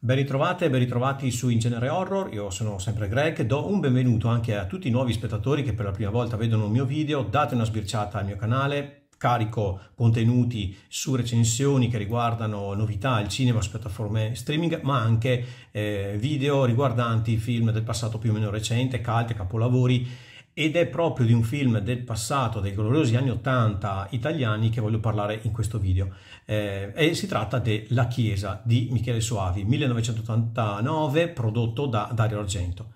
Ben ritrovate e ben ritrovati su In Genere Horror, io sono sempre Greg, do un benvenuto anche a tutti i nuovi spettatori che per la prima volta vedono il mio video, date una sbirciata al mio canale, carico contenuti su recensioni che riguardano novità, il cinema su piattaforme streaming, ma anche eh, video riguardanti film del passato più o meno recente, calte, capolavori ed è proprio di un film del passato, dei gloriosi anni 80 italiani che voglio parlare in questo video. Eh, e si tratta di La Chiesa di Michele Soavi, 1989, prodotto da Dario Argento.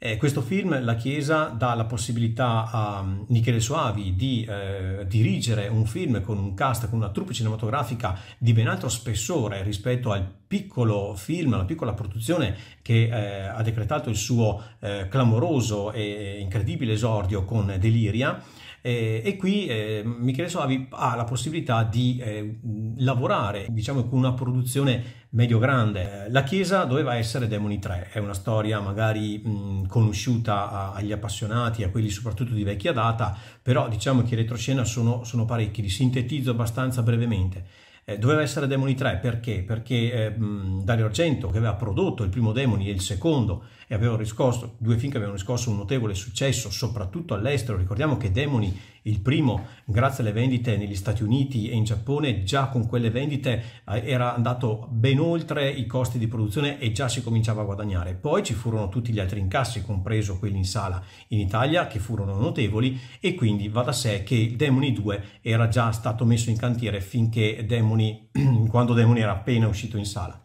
Eh, questo film, La Chiesa, dà la possibilità a Michele Soavi di eh, dirigere un film con un cast, con una troupe cinematografica di ben altro spessore rispetto al piccolo film, alla piccola produzione che eh, ha decretato il suo eh, clamoroso e incredibile esordio con Deliria eh, e qui eh, Michele Soavi ha la possibilità di eh, lavorare diciamo con una produzione medio grande eh, la chiesa doveva essere Demoni 3 è una storia magari mh, conosciuta a, agli appassionati a quelli soprattutto di vecchia data però diciamo che i retroscena sono, sono parecchi li sintetizzo abbastanza brevemente eh, doveva essere Demoni 3 perché? Perché eh, Dario Argento, che aveva prodotto il primo Demoni e il secondo, e avevano riscosso, due film che avevano riscosso un notevole successo, soprattutto all'estero. Ricordiamo che Demoni il primo, grazie alle vendite negli Stati Uniti e in Giappone, già con quelle vendite eh, era andato ben oltre i costi di produzione e già si cominciava a guadagnare. Poi ci furono tutti gli altri incassi, compreso quelli in sala in Italia, che furono notevoli e quindi va da sé che Demoni 2 era già stato messo in cantiere finché Demoni, quando Demoni era appena uscito in sala.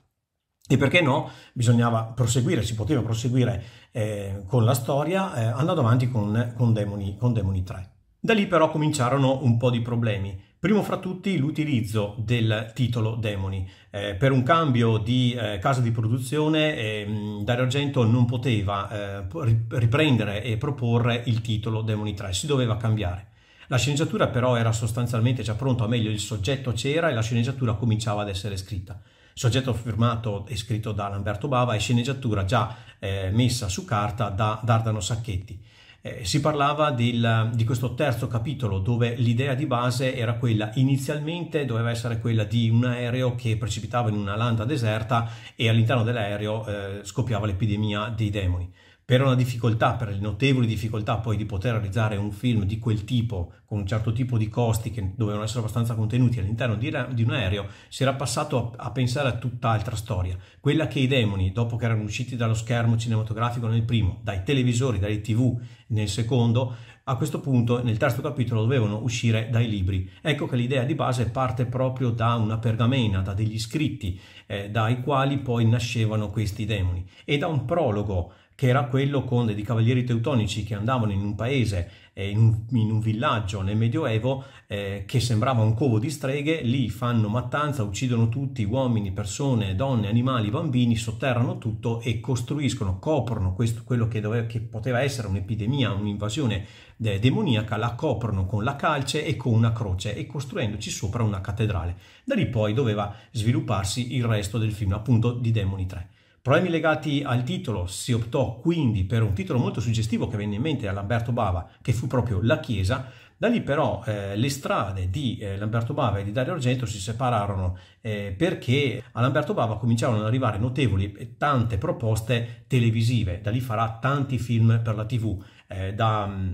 E perché no? Bisognava proseguire, si poteva proseguire eh, con la storia eh, andando avanti con, con, Demoni, con Demoni 3. Da lì però cominciarono un po' di problemi. Primo fra tutti l'utilizzo del titolo Demoni. Eh, per un cambio di eh, casa di produzione eh, Dario Argento non poteva eh, riprendere e proporre il titolo Demoni 3, si doveva cambiare. La sceneggiatura però era sostanzialmente già pronta, o meglio il soggetto c'era e la sceneggiatura cominciava ad essere scritta. Soggetto firmato e scritto da Lamberto Bava e sceneggiatura già eh, messa su carta da Dardano Sacchetti. Eh, si parlava di, di questo terzo capitolo dove l'idea di base era quella, inizialmente doveva essere quella di un aereo che precipitava in una landa deserta e all'interno dell'aereo eh, scoppiava l'epidemia dei demoni per una difficoltà, per le notevoli difficoltà poi di poter realizzare un film di quel tipo, con un certo tipo di costi che dovevano essere abbastanza contenuti all'interno di, di, un aereo, si era passato a, a pensare a tutt'altra storia, quella che i demoni, dopo che erano usciti dallo schermo cinematografico nel primo, dai televisori, dalle tv nel secondo, a questo punto nel terzo capitolo dovevano uscire dai libri. Ecco che l'idea di base parte proprio da una pergamena, da degli scritti, eh, dai quali poi nascevano questi demoni e da un prologo che era quello con dei cavalieri teutonici che andavano in un paese, eh, in, un, in, un, villaggio nel Medioevo eh, che sembrava un covo di streghe, lì fanno mattanza, uccidono tutti, uomini, persone, donne, animali, bambini, sotterrano tutto e costruiscono, coprono questo, quello che, doveva, che poteva essere un'epidemia, un'invasione de eh, demoniaca, la coprono con la calce e con una croce e costruendoci sopra una cattedrale. Da lì poi doveva svilupparsi il resto del film, appunto di Demoni 3. Problemi legati al titolo, si optò quindi per un titolo molto suggestivo che venne in mente a Lamberto Bava, che fu proprio La Chiesa, da lì però eh, le strade di eh, Lamberto Bava e di Dario Argento si separarono eh, perché a Lamberto Bava cominciarono ad arrivare notevoli e tante proposte televisive, da lì farà tanti film per la tv, eh, da, mm,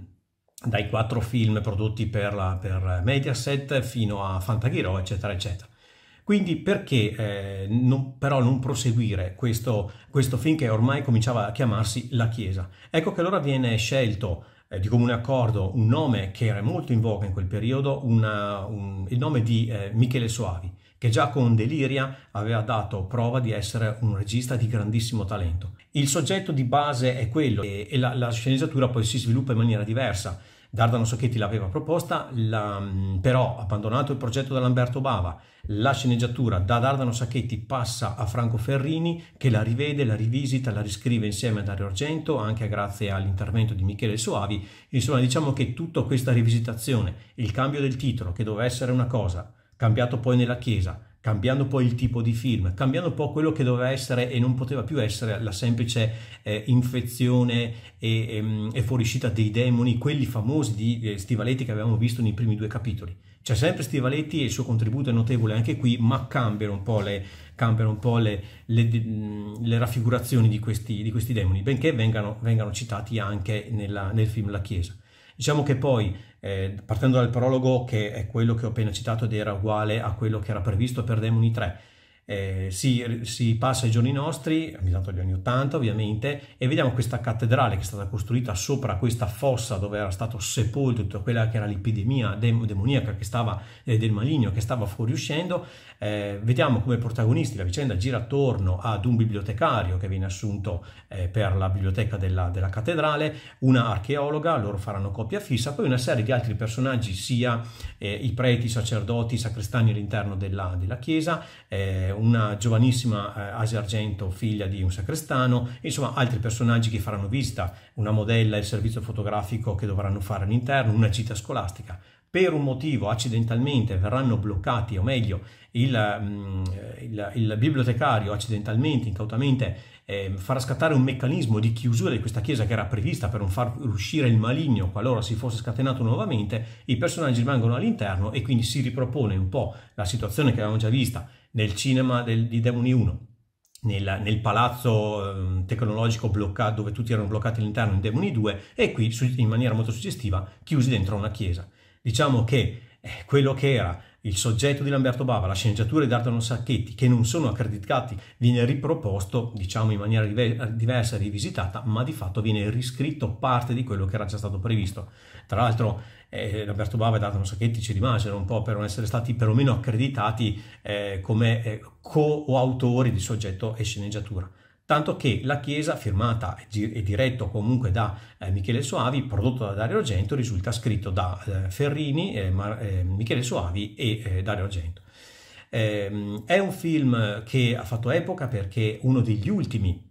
dai quattro film prodotti per, la, per Mediaset fino a Fantaghiro eccetera eccetera. Quindi perché eh, non, però non proseguire questo, questo film che ormai cominciava a chiamarsi La Chiesa? Ecco che allora viene scelto eh, di comune accordo un nome che era molto in voga in quel periodo, una, un, il nome di eh, Michele Soavi, che già con Deliria aveva dato prova di essere un regista di grandissimo talento. Il soggetto di base è quello e, e la, la sceneggiatura poi si sviluppa in maniera diversa Dardano Socchetti l'aveva proposta, la, mm, però abbandonato il progetto da Lamberto Bava, la sceneggiatura da Dardano Sacchetti passa a Franco Ferrini che la rivede, la rivisita, la riscrive insieme a Dario Argento, anche grazie all'intervento di Michele Soavi. Insomma, diciamo che tutta questa rivisitazione, il cambio del titolo che doveva essere una cosa, cambiato poi nella Chiesa, cambiando poi il tipo di film, cambiando un po' quello che doveva essere e non poteva più essere la semplice eh, infezione e, e, ehm, e, fuoriuscita dei demoni, quelli famosi di eh, Stivaletti che avevamo visto nei primi due capitoli. C'è sempre Stivaletti e il suo contributo è notevole anche qui, ma cambiano un po' le, un po le, le, le raffigurazioni di questi, di questi, demoni, benché vengano, vengano citati anche nella, nel film La Chiesa. Diciamo che poi eh, partendo dal prologo che è quello che ho appena citato ed era uguale a quello che era previsto per Demoni 3, eh, si, si, passa ai giorni nostri, ogni tanto agli anni 80 ovviamente, e vediamo questa cattedrale che è stata costruita sopra questa fossa dove era stato sepolto tutta quella che era l'epidemia demoniaca che stava, eh, del maligno che stava fuoriuscendo. Eh, vediamo come protagonisti la vicenda gira attorno ad un bibliotecario che viene assunto eh, per la biblioteca della, della, cattedrale, una archeologa, loro faranno coppia fissa, poi una serie di altri personaggi, sia eh, i preti, i sacerdoti, i sacrestani all'interno della, della chiesa, eh, una giovanissima eh, Asia Argento, figlia di un sacrestano, insomma altri personaggi che faranno vista, una modella e il servizio fotografico che dovranno fare all'interno, una gita scolastica. Per un motivo accidentalmente verranno bloccati, o meglio, il, mm, il, il bibliotecario accidentalmente, incautamente, eh, farà scattare un meccanismo di chiusura di questa chiesa che era prevista per non far uscire il maligno qualora si fosse scatenato nuovamente, i personaggi rimangono all'interno e quindi si ripropone un po' la situazione che avevamo già vista nel cinema del, di Demoni 1, nel, nel palazzo ehm, tecnologico bloccato, dove tutti erano bloccati all'interno in Demoni 2 e qui in maniera molto suggestiva chiusi dentro una chiesa. Diciamo che eh, quello che era il soggetto di Lamberto Bava, la sceneggiatura di Dardano Sacchetti, che non sono accreditati, viene riproposto, diciamo in maniera diversa, rivisitata, ma di fatto viene riscritto parte di quello che era già stato previsto. Tra l'altro eh, Roberto Bava e Dato Sacchetti ci rimasero un po' per non essere stati perlomeno accreditati eh, come eh, coautori di soggetto e sceneggiatura. Tanto che la chiesa, firmata e diretto comunque da eh, Michele Soavi, prodotto da Dario Argento, risulta scritto da eh, Ferrini, eh, Michele Soavi e Dario Argento. Ehm, è un film che ha fatto epoca perché uno degli ultimi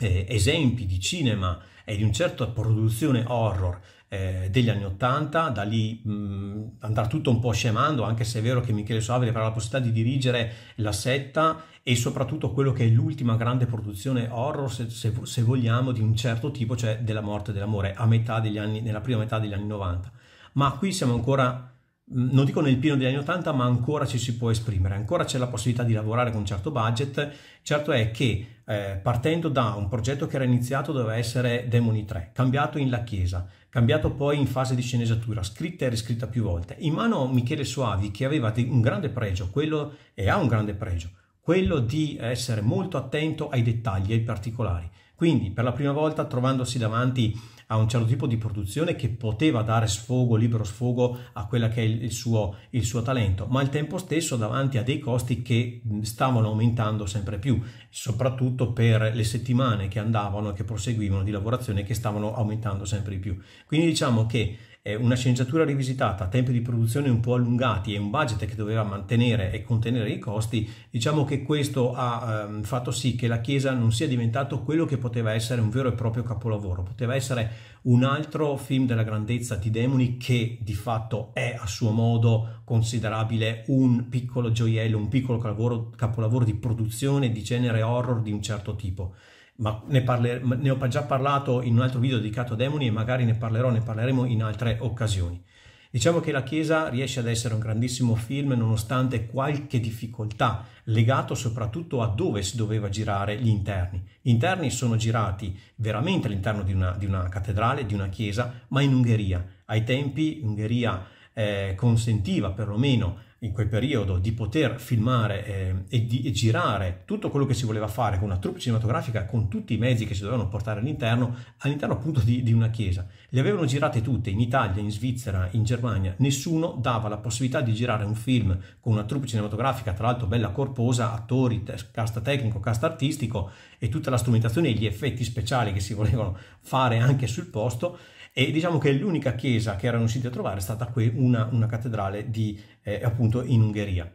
esempi di cinema e di un certo produzione horror eh, degli anni Ottanta, da lì mh, mm, andrà tutto un po' scemando, anche se è vero che Michele Soavere avrà la possibilità di dirigere la setta e soprattutto quello che è l'ultima grande produzione horror, se, se, se vogliamo, di un certo tipo, cioè della morte dell'amore, a metà degli anni, nella prima metà degli anni 90. Ma qui siamo ancora mm, non dico nel pieno degli anni 80, ma ancora ci si può esprimere, ancora c'è la possibilità di lavorare con un certo budget. Certo è che eh, partendo da un progetto che era iniziato doveva essere Demoni 3, cambiato in La Chiesa, cambiato poi in fase di sceneggiatura, scritta e riscritta più volte, in mano a Michele Soavi che aveva un grande pregio, quello, e ha un grande pregio, quello di essere molto attento ai dettagli, ai particolari. Quindi per la prima volta trovandosi davanti a un certo tipo di produzione che poteva dare sfogo, libero sfogo a quello che è il suo, il suo talento, ma al tempo stesso davanti a dei costi che stavano aumentando sempre più, soprattutto per le settimane che andavano e che proseguivano di lavorazione che stavano aumentando sempre di più. Quindi diciamo che una sceneggiatura rivisitata, tempi di produzione un po' allungati e un budget che doveva mantenere e contenere i costi, diciamo che questo ha ehm, fatto sì che la Chiesa non sia diventato quello che poteva essere un vero e proprio capolavoro, poteva essere un altro film della grandezza di Demoni che di fatto è a suo modo considerabile un piccolo gioiello, un piccolo capolavoro, capolavoro di produzione di genere horror di un certo tipo ma ne, parler- ne ho già parlato in un altro video dedicato a demoni e magari ne parlerò, ne parleremo in altre occasioni. Diciamo che la Chiesa riesce ad essere un grandissimo film nonostante qualche difficoltà, legato soprattutto a dove si doveva girare gli interni. Gli interni sono girati veramente all'interno di una, di una cattedrale, di una chiesa, ma in Ungheria. Ai tempi l'Ungheria eh, consentiva perlomeno in quel periodo di poter filmare eh, e di e girare tutto quello che si voleva fare con una troupe cinematografica, con tutti i mezzi che si dovevano portare all'interno, all'interno appunto di, di una chiesa. Le avevano girate tutte in Italia, in Svizzera, in Germania, nessuno dava la possibilità di girare un film con una troupe cinematografica, tra l'altro bella corposa, attori, cast tecnico, cast artistico e tutta la strumentazione e gli effetti speciali che si volevano fare anche sul posto e diciamo che l'unica chiesa che erano riusciti a trovare è stata qui una, una cattedrale di, eh, appunto in Ungheria.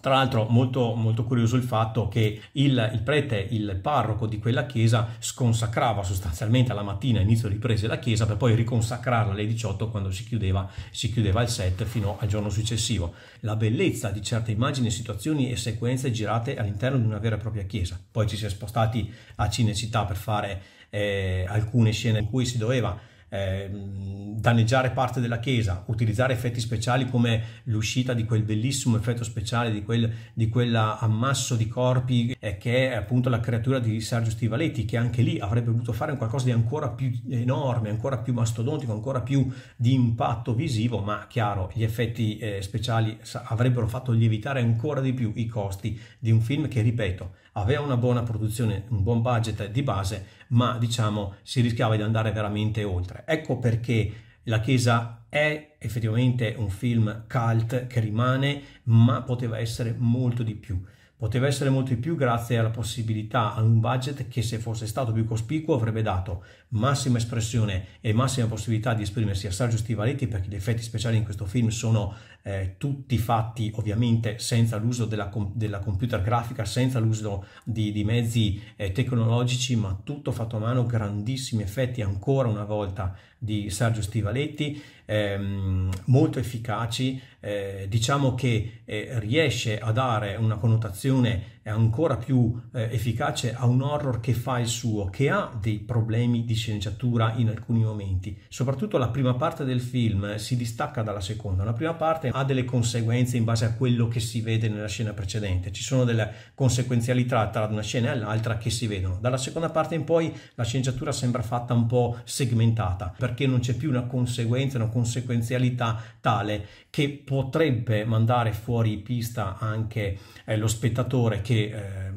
Tra l'altro molto, molto, curioso il fatto che il, il, prete, il parroco di quella chiesa sconsacrava sostanzialmente alla mattina inizio riprese la chiesa per poi riconsacrarla alle 18 quando si chiudeva, si chiudeva il set fino al giorno successivo. La bellezza di certe immagini, situazioni e sequenze girate all'interno di una vera e propria chiesa. Poi ci si è spostati a Cinecittà per fare eh, alcune scene in cui si doveva eh, danneggiare parte della chiesa, utilizzare effetti speciali come l'uscita di quel bellissimo effetto speciale, di, quel, di quell'ammasso di corpi eh, che è appunto la creatura di Sergio Stivaletti, che anche lì avrebbe voluto fare qualcosa di ancora più enorme, ancora più mastodontico, ancora più di impatto visivo, ma chiaro, gli effetti eh, speciali avrebbero fatto lievitare ancora di più i costi di un film che, ripeto, aveva una buona produzione, un buon budget di base, ma diciamo si rischiava di andare veramente oltre. Ecco perché la Chiesa è effettivamente un film cult che rimane, ma poteva essere molto di più. Poteva essere molto di più grazie alla possibilità, a un budget che se fosse stato più cospicuo avrebbe dato massima espressione e massima possibilità di esprimersi a Sergio Stivaletti perché gli effetti speciali in questo film sono eh, tutti fatti ovviamente senza l'uso della, della computer grafica, senza l'uso di, di mezzi eh, tecnologici, ma tutto fatto a mano, grandissimi effetti ancora una volta di Sergio Stivaletti, ehm, molto efficaci, eh, diciamo che eh, riesce a dare una connotazione è ancora più eh, efficace a un horror che fa il suo, che ha dei problemi di sceneggiatura in alcuni momenti. Soprattutto la prima parte del film eh, si distacca dalla seconda. La prima parte ha delle conseguenze in base a quello che si vede nella scena precedente. Ci sono delle conseguenzialità tra una scena e l'altra che si vedono. Dalla seconda parte in poi la sceneggiatura sembra fatta un po' segmentata, perché non c'è più una conseguenza, una conseguenzialità tale che potrebbe mandare fuori pista anche eh, lo spettatore che eh,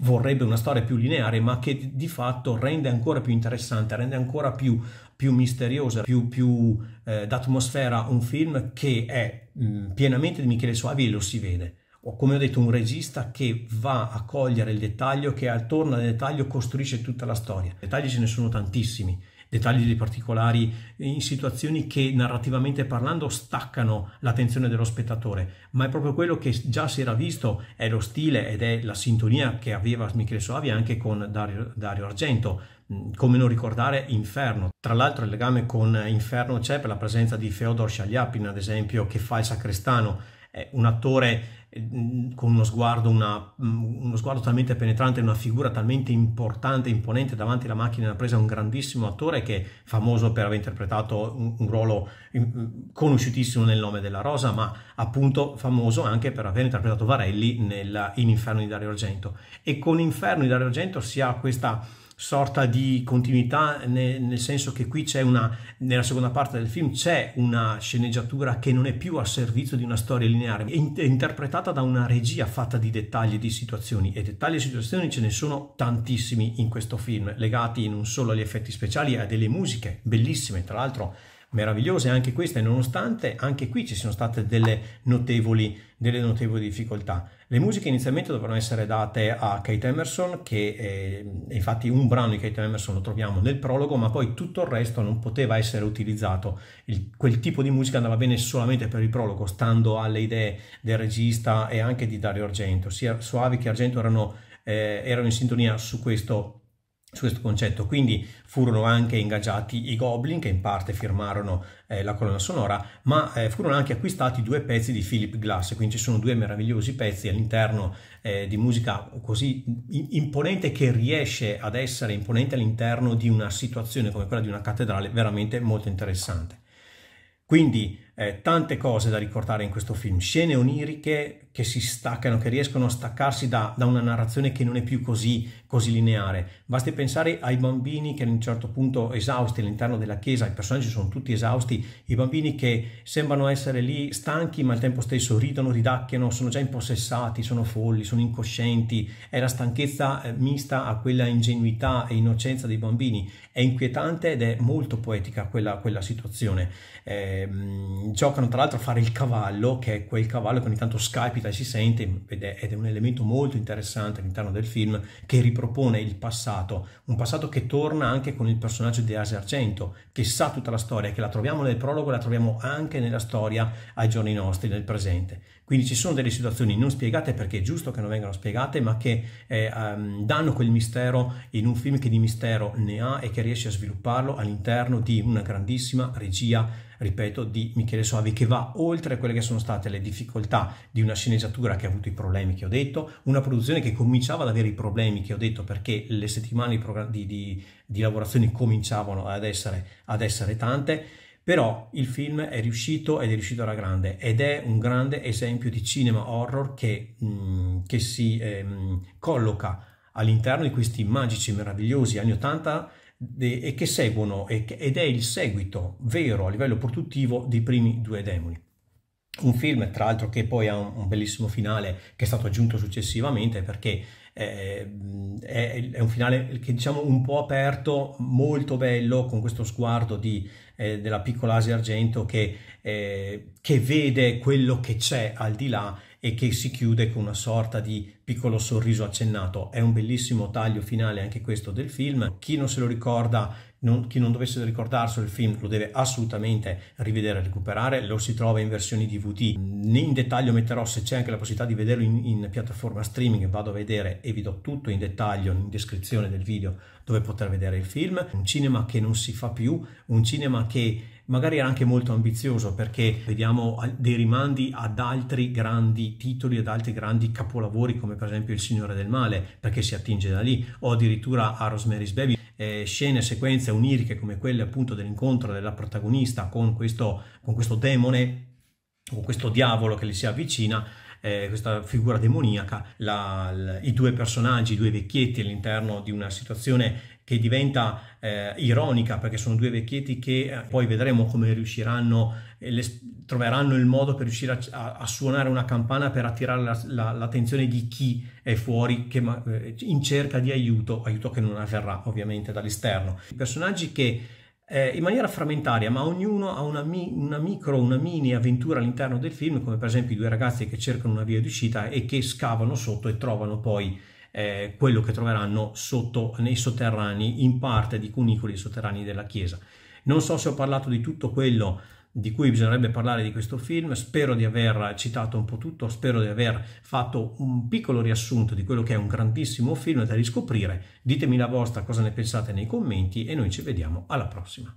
vorrebbe una storia più lineare, ma che di fatto rende ancora più interessante, rende ancora più, più misteriosa, più, più eh, d'atmosfera un film che è mh, mm, pienamente di Michele Soavi e lo si vede. O come ho detto, un regista che va a cogliere il dettaglio, che attorno al dettaglio costruisce tutta la storia. Dettagli ce ne sono tantissimi dettagli dei particolari eh, in situazioni che narrativamente parlando staccano l'attenzione dello spettatore, ma è proprio quello che già si era visto, è lo stile ed è la sintonia che aveva Michele Soavi anche con Dario, Dario Argento, mm, come non ricordare Inferno. Tra l'altro il legame con Inferno c'è per la presenza di Feodor Shaliapin, ad esempio, che fa il sacrestano, un attore mm, con uno sguardo, una, mm, uno sguardo, talmente penetrante, una figura talmente importante, imponente davanti alla macchina della presa, un grandissimo attore che è famoso per aver interpretato un, un ruolo mm, conosciutissimo nel nome della rosa, ma appunto famoso anche per aver interpretato Varelli nel, in Inferno di Dario Argento. E con Inferno di Dario Argento si ha questa sorta di continuità, nel senso che qui c'è una, nella seconda parte del film c'è una sceneggiatura che non è più a servizio di una storia lineare, è, in- è interpretata da una regia fatta di dettagli e di situazioni e dettagli e situazioni ce ne sono tantissimi in questo film, legati non solo agli effetti speciali, a delle musiche bellissime, tra l'altro meravigliose anche queste, nonostante anche qui ci siano state delle notevoli, delle notevoli difficoltà. Le musiche inizialmente dovranno essere date a Kate Emerson, che è, eh, infatti un brano di Kate Emerson lo troviamo nel prologo, ma poi tutto il resto non poteva essere utilizzato. Il, quel tipo di musica andava bene solamente per il prologo, stando alle idee del regista e anche di Dario Argento. Sia Soavi che Argento erano, eh, erano in sintonia su questo su questo concetto. Quindi furono anche ingaggiati i Goblin che in parte firmarono eh, la colonna sonora, ma eh, furono anche acquistati due pezzi di Philip Glass, quindi ci sono due meravigliosi pezzi all'interno eh, di musica così imponente che riesce ad essere imponente all'interno di una situazione come quella di una cattedrale veramente molto interessante. Quindi eh, tante cose da ricordare in questo film, scene oniriche che si staccano, che riescono a staccarsi da, da una narrazione che non è più così, così, lineare. Basti pensare ai bambini che a un certo punto esausti all'interno della chiesa, i personaggi sono tutti esausti, i bambini che sembrano essere lì stanchi ma al tempo stesso ridono, ridacchiano, sono già impossessati, sono folli, sono incoscienti, è la stanchezza eh, mista a quella ingenuità e innocenza dei bambini, è inquietante ed è molto poetica quella, quella situazione. Eh, Mm, giocano tra l'altro a fare il cavallo, che è quel cavallo che ogni tanto scalpita e si sente, ed è, ed è, un elemento molto interessante all'interno del film, che ripropone il passato, un passato che torna anche con il personaggio di Asi Argento, che sa tutta la storia, che la troviamo nel prologo e la troviamo anche nella storia ai giorni nostri, nel presente. Quindi ci sono delle situazioni non spiegate perché è giusto che non vengano spiegate, ma che eh, um, danno quel mistero in un film che di mistero ne ha e che riesce a svilupparlo all'interno di una grandissima regia, ripeto, di Michele Soavi, che va oltre quelle che sono state le difficoltà di una sceneggiatura che ha avuto i problemi che ho detto, una produzione che cominciava ad avere i problemi che ho detto perché le settimane di, di, di lavorazione cominciavano ad essere, ad essere tante però il film è riuscito ed è riuscito alla grande ed è un grande esempio di cinema horror che, mh, mm, che si eh, colloca all'interno di questi magici e meravigliosi anni 80 e che seguono ed è il seguito vero a livello produttivo dei primi due demoni. Un film, tra l'altro, che poi ha un bellissimo finale che è stato aggiunto successivamente perché è, è, un finale che diciamo un po' aperto, molto bello, con questo sguardo di, eh, della piccola Asia Argento che, eh, che vede quello che c'è al di là e che si chiude con una sorta di piccolo sorriso accennato. È un bellissimo taglio finale anche questo del film. Chi non se lo ricorda non, chi non dovesse ricordarselo il film lo deve assolutamente rivedere e recuperare, lo si trova in versioni DVD, ne in dettaglio metterò se c'è anche la possibilità di vederlo in, in piattaforma streaming, vado a vedere e vi do tutto in dettaglio in descrizione del video dove poter vedere il film, un cinema che non si fa più, un cinema che magari era anche molto ambizioso perché vediamo dei rimandi ad altri grandi titoli, ad altri grandi capolavori come per esempio Il Signore del Male perché si attinge da lì o addirittura a Rosemary's Baby eh, scene, sequenze oniriche come quelle appunto dell'incontro della protagonista con questo, con questo demone, o questo diavolo che le si avvicina, eh, questa figura demoniaca, la, la, i due personaggi, i due vecchietti all'interno di una situazione che diventa eh, ironica perché sono due vecchietti che eh, poi vedremo come riusciranno le, troveranno il modo per riuscire a, a suonare una campana per attirare la, la, l'attenzione di chi è fuori che, eh, in cerca di aiuto, aiuto che non avverrà ovviamente dall'esterno. Personaggi che eh, in maniera frammentaria, ma ognuno ha una, mi, una, micro, una mini avventura all'interno del film, come per esempio i due ragazzi che cercano una via d'uscita e che scavano sotto e trovano poi eh, quello che troveranno sotto, nei sotterranei, in parte di cunicoli sotterranei della chiesa. Non so se ho parlato di tutto quello di cui bisognerebbe parlare di questo film. Spero di aver citato un po' tutto, spero di aver fatto un piccolo riassunto di quello che è un grandissimo film da riscoprire. Ditemi la vostra, cosa ne pensate nei commenti e noi ci vediamo alla prossima.